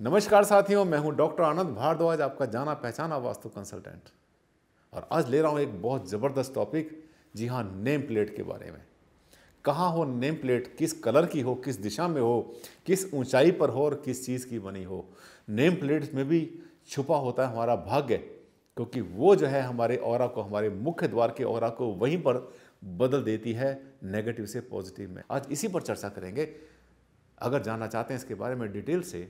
नमस्कार साथियों मैं हूं डॉक्टर आनंद भारद्वाज आपका जाना पहचाना वास्तु कंसल्टेंट और आज ले रहा हूं एक बहुत ज़बरदस्त टॉपिक जी हाँ नेम प्लेट के बारे में कहाँ हो नेम प्लेट किस कलर की हो किस दिशा में हो किस ऊंचाई पर हो और किस चीज़ की बनी हो नेम प्लेट में भी छुपा होता है हमारा भाग्य क्योंकि वो जो है हमारे और को हमारे मुख्य द्वार के और को वहीं पर बदल देती है नेगेटिव से पॉजिटिव में आज इसी पर चर्चा करेंगे अगर जानना चाहते हैं इसके बारे में डिटेल से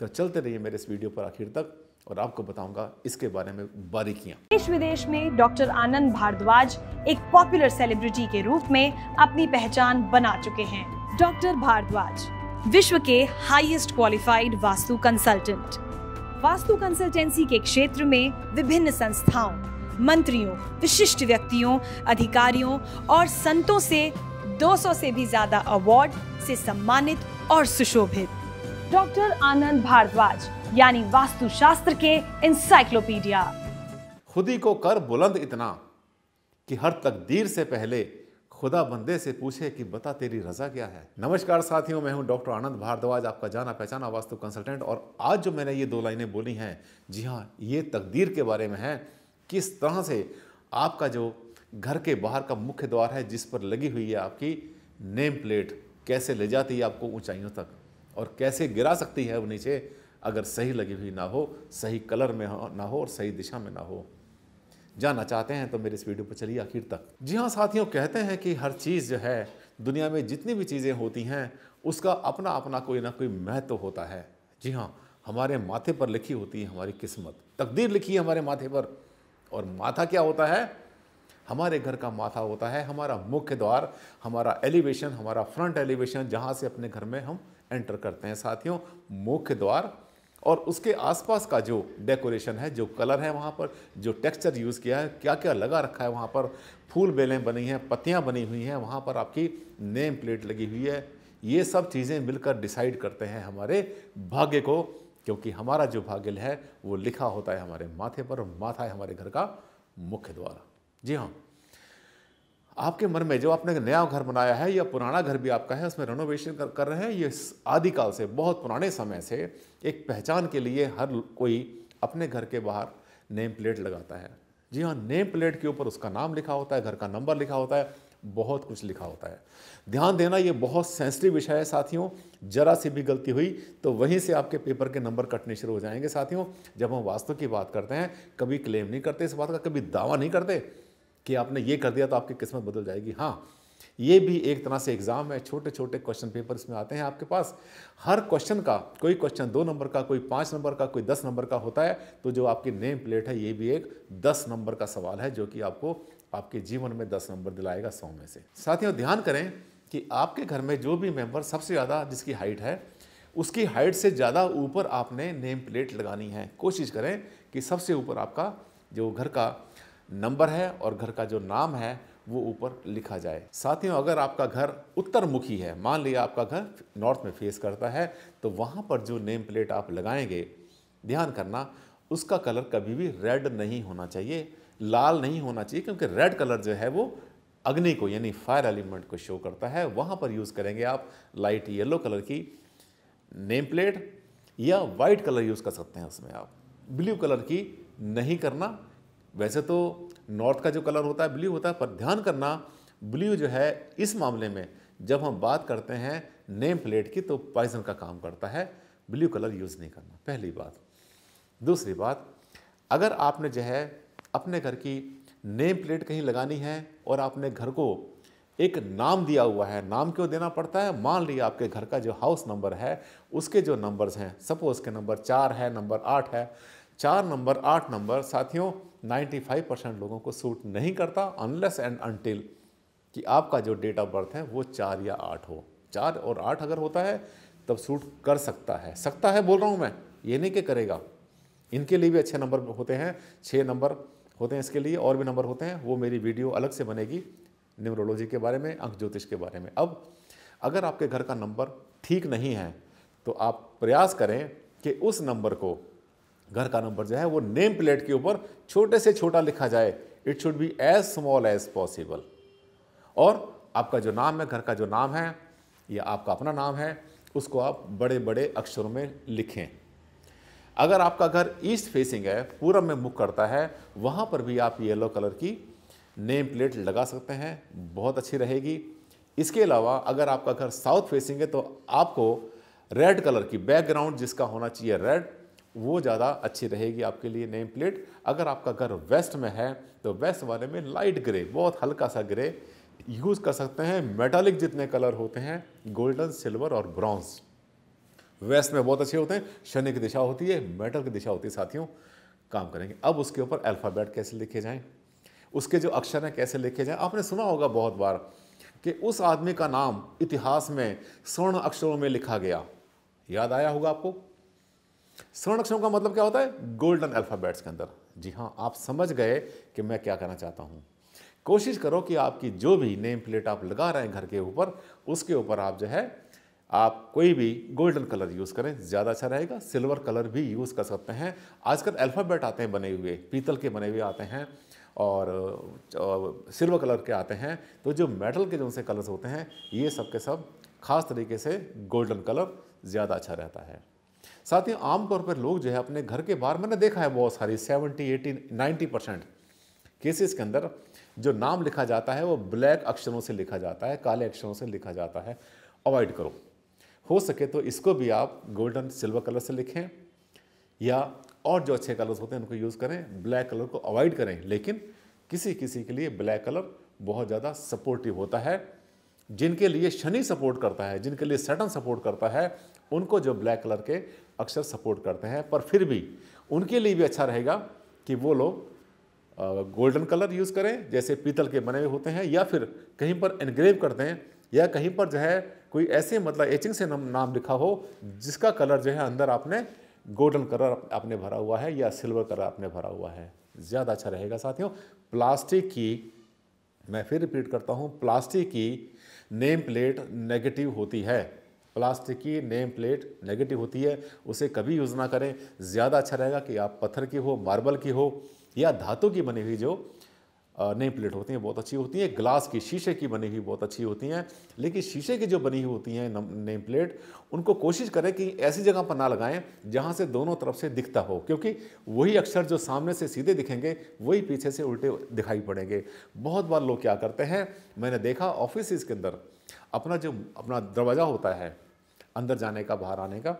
तो चलते रहिए मेरे इस वीडियो पर आखिर तक और आपको बताऊंगा इसके बारे में बारीकियां देश विदेश में डॉक्टर आनंद भारद्वाज एक पॉपुलर सेलिब्रिटी के रूप में अपनी पहचान बना चुके हैं डॉक्टर भारद्वाज विश्व के highest qualified vastu consultant vastu consultancy के क्षेत्र में विभिन्न संस्थाओं मंत्रियों विशिष्ट व्यक्तियों अधिकारियों और संतों से 200 से भी ज्यादा अवार्ड से सम्मानित और सुशोभित डॉक्टर आनंद भारद्वाज यानी वास्तुशास्त्र के इंसाइक्लोपीडिया खुदी को कर बुलंद इतना कि हर तकदीर से पहले खुदा बंदे से पूछे कि बता तेरी रजा क्या है नमस्कार साथियों मैं हूं डॉक्टर आनंद भारद्वाज आपका जाना पहचाना वास्तु कंसल्टेंट और आज जो मैंने ये दो लाइनें बोली हैं जी हाँ ये तकदीर के बारे में है किस तरह से आपका जो घर के बाहर का मुख्य द्वार है जिस पर लगी हुई है आपकी नेम प्लेट कैसे ले जाती है आपको ऊंचाइयों तक और कैसे गिरा सकती है वो नीचे अगर सही लगी हुई ना हो सही कलर में ना हो और सही दिशा में ना हो जानना चाहते हैं तो मेरे इस वीडियो पर चलिए आखिर तक जी हाँ साथियों कहते हैं कि हर चीज़ जो है दुनिया में जितनी भी चीज़ें होती हैं उसका अपना अपना कोई ना कोई महत्व होता है जी हाँ हमारे माथे पर लिखी होती है हमारी किस्मत तकदीर लिखी है हमारे माथे पर और माथा क्या होता है हमारे घर का माथा होता है हमारा मुख्य द्वार हमारा एलिवेशन हमारा फ्रंट एलिवेशन जहाँ से अपने घर में हम एंटर करते हैं साथियों मुख्य द्वार और उसके आसपास का जो डेकोरेशन है जो कलर है वहाँ पर जो टेक्सचर यूज़ किया है क्या क्या लगा रखा है वहाँ पर फूल बेलें बनी हैं पत्तियाँ बनी हुई हैं वहाँ पर आपकी नेम प्लेट लगी हुई है ये सब चीज़ें मिलकर डिसाइड करते हैं हमारे भाग्य को क्योंकि हमारा जो भाग्य है वो लिखा होता है हमारे माथे पर और माथा है हमारे घर का मुख्य द्वार जी हाँ आपके मन में जो आपने नया घर बनाया है या पुराना घर भी आपका है उसमें रेनोवेशन कर, कर रहे हैं ये आदिकाल से बहुत पुराने समय से एक पहचान के लिए हर कोई अपने घर के बाहर नेम प्लेट लगाता है जी हाँ नेम प्लेट के ऊपर उसका नाम लिखा होता है घर का नंबर लिखा होता है बहुत कुछ लिखा होता है ध्यान देना ये बहुत सेंसिटिव विषय है साथियों जरा सी भी गलती हुई तो वहीं से आपके पेपर के नंबर कटने शुरू हो जाएंगे साथियों जब हम वास्तव की बात करते हैं कभी क्लेम नहीं करते इस बात का कभी दावा नहीं करते कि आपने ये कर दिया तो आपकी किस्मत बदल जाएगी हाँ ये भी एक तरह से एग्ज़ाम है छोटे छोटे क्वेश्चन पेपर इसमें आते हैं आपके पास हर क्वेश्चन का कोई क्वेश्चन दो नंबर का कोई पाँच नंबर का कोई दस नंबर का होता है तो जो आपकी नेम प्लेट है ये भी एक दस नंबर का सवाल है जो कि आपको आपके जीवन में दस नंबर दिलाएगा सौ में से साथियों ध्यान करें कि आपके घर में जो भी मेम्बर सबसे ज़्यादा जिसकी हाइट है उसकी हाइट से ज़्यादा ऊपर आपने नेम प्लेट लगानी है कोशिश करें कि सबसे ऊपर आपका जो घर का नंबर है और घर का जो नाम है वो ऊपर लिखा जाए साथियों अगर आपका घर उत्तर मुखी है मान लिया आपका घर नॉर्थ में फेस करता है तो वहाँ पर जो नेम प्लेट आप लगाएंगे ध्यान करना उसका कलर कभी भी रेड नहीं होना चाहिए लाल नहीं होना चाहिए क्योंकि रेड कलर जो है वो अग्नि को यानी फायर एलिमेंट को शो करता है वहाँ पर यूज़ करेंगे आप लाइट येलो कलर की नेम प्लेट या वाइट कलर यूज़ कर सकते हैं उसमें आप ब्लू कलर की नहीं करना वैसे तो नॉर्थ का जो कलर होता है ब्लू होता है पर ध्यान करना ब्लू जो है इस मामले में जब हम बात करते हैं नेम प्लेट की तो पॉइजन का काम करता है ब्लू कलर यूज़ नहीं करना पहली बात दूसरी बात अगर आपने जो है अपने घर की नेम प्लेट कहीं लगानी है और आपने घर को एक नाम दिया हुआ है नाम क्यों देना पड़ता है मान लीजिए आपके घर का जो हाउस नंबर है उसके जो नंबर्स हैं सपोज के नंबर चार है नंबर आठ है चार नंबर आठ नंबर साथियों 95 परसेंट लोगों को सूट नहीं करता अनलेस एंड अनटिल कि आपका जो डेट ऑफ बर्थ है वो चार या आठ हो चार और आठ अगर होता है तब सूट कर सकता है सकता है बोल रहा हूँ मैं ये नहीं कि करेगा इनके लिए भी अच्छे नंबर होते हैं छः नंबर होते हैं इसके लिए और भी नंबर होते हैं वो मेरी वीडियो अलग से बनेगी न्यूमरोलॉजी के बारे में अंक ज्योतिष के बारे में अब अगर आपके घर का नंबर ठीक नहीं है तो आप प्रयास करें कि उस नंबर को घर का नंबर जो है वो नेम प्लेट के ऊपर छोटे से छोटा लिखा जाए it should be as small as possible और आपका जो नाम है घर का जो नाम है या आपका अपना नाम है उसको आप बड़े बड़े अक्षरों में लिखें अगर आपका घर ईस्ट फेसिंग है पूरब में मुख करता है वहाँ पर भी आप येलो कलर की नेम प्लेट लगा सकते हैं बहुत अच्छी रहेगी इसके अलावा अगर आपका घर साउथ फेसिंग है तो आपको रेड कलर की बैकग्राउंड जिसका होना चाहिए रेड वो ज़्यादा अच्छी रहेगी आपके लिए नेम प्लेट अगर आपका घर वेस्ट में है तो वेस्ट वाले में लाइट ग्रे बहुत हल्का सा ग्रे यूज़ कर सकते हैं मेटालिक जितने कलर होते हैं गोल्डन सिल्वर और ब्रॉन्ज वेस्ट में बहुत अच्छे होते हैं शनि की दिशा होती है मेटल की दिशा होती है साथियों काम करेंगे अब उसके ऊपर अल्फ़ाबेट कैसे लिखे जाएँ उसके जो अक्षर हैं कैसे लिखे जाएँ आपने सुना होगा बहुत बार कि उस आदमी का नाम इतिहास में स्वर्ण अक्षरों में लिखा गया याद आया होगा आपको स्वर्ण अक्षरों का मतलब क्या होता है गोल्डन अल्फ़ाबेट्स के अंदर जी हाँ आप समझ गए कि मैं क्या कहना चाहता हूँ कोशिश करो कि आपकी जो भी नेम प्लेट आप लगा रहे हैं घर के ऊपर उसके ऊपर आप जो है आप कोई भी गोल्डन कलर यूज़ करें ज़्यादा अच्छा रहेगा सिल्वर कलर भी यूज़ कर सकते हैं आजकल अल्फ़ाबेट आते हैं बने हुए पीतल के बने हुए आते हैं और सिल्वर कलर के आते हैं तो जो मेटल के जो उनसे कलर्स होते हैं ये सब के सब खास तरीके से गोल्डन कलर ज़्यादा अच्छा रहता है साथ ही आमतौर पर लोग जो है अपने घर के बाहर मैंने देखा है बहुत सारी seventy eighty ninety percent cases के अंदर जो नाम लिखा जाता है वो ब्लैक अक्षरों से लिखा जाता है काले अक्षरों से लिखा जाता है अवॉइड करो हो सके तो इसको भी आप गोल्डन सिल्वर कलर से लिखें या और जो अच्छे कलर्स होते हैं उनको यूज़ करें ब्लैक कलर को अवॉइड करें लेकिन किसी किसी के लिए ब्लैक कलर बहुत ज़्यादा सपोर्टिव होता है जिनके लिए शनि सपोर्ट करता है जिनके लिए सेटन सपोर्ट करता है उनको जो ब्लैक कलर के अक्षर सपोर्ट करते हैं पर फिर भी उनके लिए भी अच्छा रहेगा कि वो लोग गोल्डन कलर यूज़ करें जैसे पीतल के बने हुए होते हैं या फिर कहीं पर एनग्रेव करते हैं या कहीं पर जो है कोई ऐसे मतलब एचिंग से नाम नाम लिखा हो जिसका कलर जो है अंदर आपने गोल्डन कलर आपने भरा हुआ है या सिल्वर कलर आपने भरा हुआ है ज़्यादा अच्छा रहेगा साथियों प्लास्टिक की मैं फिर रिपीट करता हूँ प्लास्टिक की नेम प्लेट नेगेटिव होती है प्लास्टिक की नेम प्लेट नेगेटिव होती है उसे कभी यूज़ ना करें ज़्यादा अच्छा रहेगा कि आप पत्थर की हो मार्बल की हो या धातु की बनी हुई जो नेम प्लेट होती हैं बहुत अच्छी होती हैं ग्लास की शीशे की बनी हुई बहुत अच्छी होती हैं लेकिन शीशे की जो बनी हुई होती हैं नेम प्लेट उनको कोशिश करें कि ऐसी जगह पर ना लगाएं जहाँ से दोनों तरफ से दिखता हो क्योंकि वही अक्षर जो सामने से सीधे दिखेंगे वही पीछे से उल्टे दिखाई पड़ेंगे बहुत बार लोग क्या करते हैं मैंने देखा ऑफिस के अंदर अपना जो अपना दरवाज़ा होता है अंदर जाने का बाहर आने का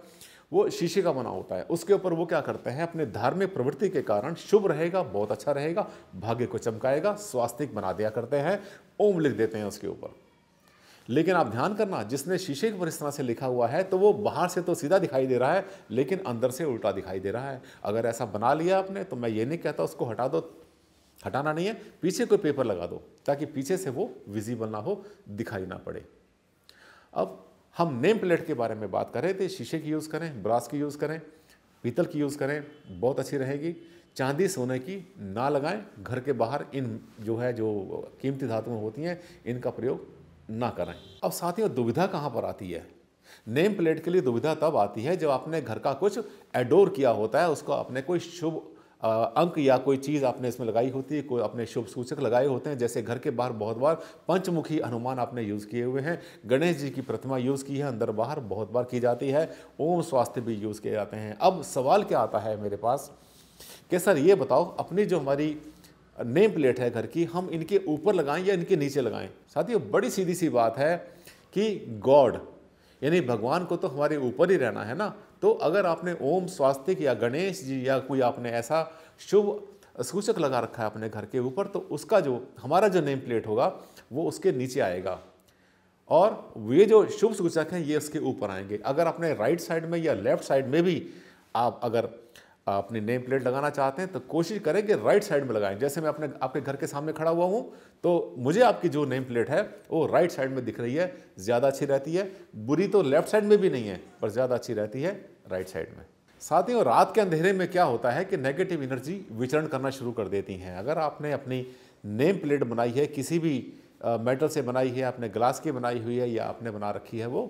वो शीशे का बना होता है उसके ऊपर वो क्या करते हैं अपने धार्मिक प्रवृत्ति के कारण शुभ रहेगा बहुत अच्छा रहेगा भाग्य को चमकाएगा स्वास्थ्य बना दिया करते हैं ओम लिख देते हैं उसके ऊपर लेकिन आप ध्यान करना जिसने शीशे पर इस तरह से लिखा हुआ है तो वो बाहर से तो सीधा दिखाई दे रहा है लेकिन अंदर से उल्टा दिखाई दे रहा है अगर ऐसा बना लिया आपने तो मैं ये नहीं कहता उसको हटा दो हटाना नहीं है पीछे कोई पेपर लगा दो ताकि पीछे से वो विजिबल ना हो दिखाई ना पड़े अब हम नेम प्लेट के बारे में बात कर रहे थे शीशे की यूज़ करें ब्रास की यूज़ करें पीतल की यूज़ करें बहुत अच्छी रहेगी चांदी सोने की ना लगाएं घर के बाहर इन जो है जो कीमती धातुएं होती हैं इनका प्रयोग ना करें अब साथियों दुविधा कहाँ पर आती है नेम प्लेट के लिए दुविधा तब आती है जब आपने घर का कुछ एडोर किया होता है उसको आपने कोई शुभ अंक या कोई चीज़ आपने इसमें लगाई होती है कोई अपने शुभ सूचक लगाए होते हैं जैसे घर के बाहर बहुत बार पंचमुखी हनुमान आपने यूज़ किए हुए हैं गणेश जी की प्रतिमा यूज़ की है अंदर बाहर बहुत बार की जाती है ओम स्वास्थ्य भी यूज़ किए जाते हैं अब सवाल क्या आता है मेरे पास कि सर ये बताओ अपनी जो हमारी नेम प्लेट है घर की हम इनके ऊपर लगाएं या इनके नीचे लगाएं साथियों बड़ी सीधी सी बात है कि गॉड यानी भगवान को तो हमारे ऊपर ही रहना है ना तो अगर आपने ओम स्वास्तिक या गणेश जी या कोई आपने ऐसा शुभ सूचक लगा रखा है अपने घर के ऊपर तो उसका जो हमारा जो नेम प्लेट होगा वो उसके नीचे आएगा और ये जो शुभ सूचक हैं ये इसके ऊपर आएंगे अगर आपने राइट साइड में या लेफ्ट साइड में भी आप अगर अपनी नेम प्लेट लगाना चाहते हैं तो कोशिश करें कि राइट साइड में लगाएं जैसे मैं अपने आपके घर के सामने खड़ा हुआ हूँ तो मुझे आपकी जो नेम प्लेट है वो राइट साइड में दिख रही है ज़्यादा अच्छी रहती है बुरी तो लेफ्ट साइड में भी नहीं है पर ज़्यादा अच्छी रहती है राइट साइड में साथियों रात के अंधेरे में क्या होता है कि नेगेटिव एनर्जी विचरण करना शुरू कर देती हैं अगर आपने अपनी नेम प्लेट बनाई है किसी भी मेटल से बनाई है आपने ग्लास की बनाई हुई है या आपने बना रखी है वो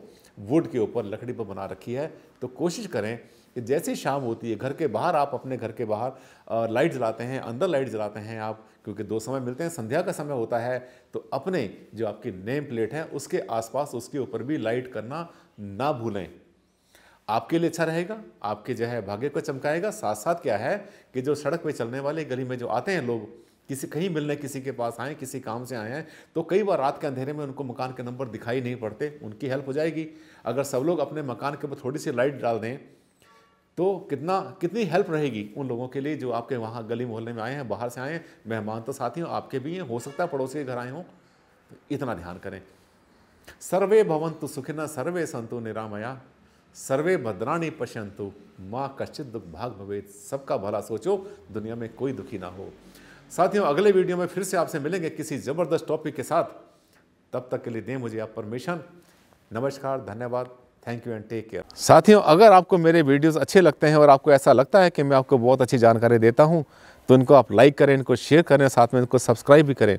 वुड के ऊपर लकड़ी पर बना रखी है तो कोशिश करें कि जैसे शाम होती है घर के बाहर आप अपने घर के बाहर लाइट जलाते हैं अंदर लाइट जलाते हैं आप क्योंकि दो समय मिलते हैं संध्या का समय होता है तो अपने जो आपकी नेम प्लेट है उसके आसपास उसके ऊपर भी लाइट करना ना भूलें आपके लिए अच्छा रहेगा आपके जो है भाग्य को चमकाएगा साथ साथ क्या है कि जो सड़क पर चलने वाले गली में जो आते हैं लोग किसी कहीं मिलने किसी के पास आए किसी काम से आए हैं तो कई बार रात के अंधेरे में उनको मकान के नंबर दिखाई नहीं पड़ते उनकी हेल्प हो जाएगी अगर सब लोग अपने मकान के ऊपर थोड़ी सी लाइट डाल दें तो कितना कितनी हेल्प रहेगी उन लोगों के लिए जो आपके वहाँ गली मोहल्ले में आए हैं बाहर से आए हैं मेहमान तो साथी हों आपके भी हैं हो सकता है पड़ोसी के घर आए हों तो इतना ध्यान करें सर्वे भवंतु सुखिना सर्वे संतु निरामया सर्वे भद्राणी पश्यंतु माँ कश्चित दुख भाग भवे सबका भला सोचो दुनिया में कोई दुखी ना हो साथियों अगले वीडियो में फिर से आपसे मिलेंगे किसी ज़बरदस्त टॉपिक के साथ तब तक के लिए दें मुझे आप परमिशन नमस्कार धन्यवाद thank you and take care साथियों अगर आपको मेरे वीडियोस अच्छे लगते हैं और आपको ऐसा लगता है कि मैं आपको बहुत अच्छी जानकारी देता हूं तो इनको आप लाइक करें इनको शेयर करें साथ में इनको सब्सक्राइब भी करें